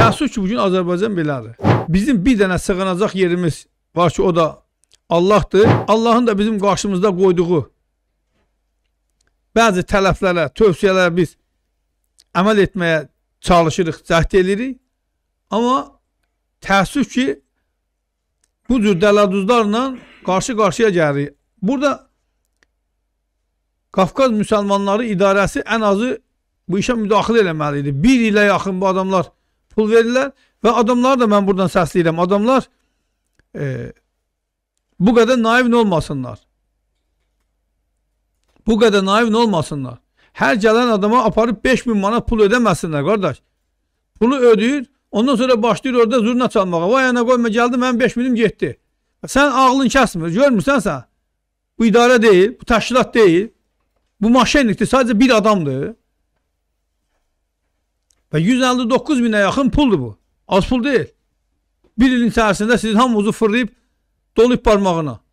Təəssüf ki, bugün Azərbaycan belədir. Bizim bir dənə sığınacaq yerimiz var ki, o da Allahdır. Allahın da bizim qarşımızda qoyduğu bəzi tələflərə, tövsiyələrə biz əməl etməyə çalışırıq, cəhd edirik. Amma təəssüf ki, bu cür dələduzlarla qarşı-qarşıya gəlirik. Burada Qafqaz müsəlmanları idarəsi ən azı bu işə müdaxilə eləməli idi. Bir ilə yaxın bu adamlar pul verirlər və adamlar da mən buradan səsləyirəm. Adamlar e, bu qədər naivin olmasınlar. Bu qədər naivin olmasınlar. Hər gələn adama aparıb 5000 manat pul ödəməsinlər, qardaş. Pulu ödəyir, ondan sonra başlayır orada zurna çalmağa. Vay ana qoyma gəldi, mənim 5000-im getdi. Sən ağlın kəsmir, görmürsən sən? Bu idarə deyil, bu təşkilat deyil. Bu maşenlikdir, sadəcə bir adamdır. Ve 159 bine yakın puldu bu. Az pul değil. Bir ilin içerisinde sizin hamuzu fırlayıp dolayıp parmağına.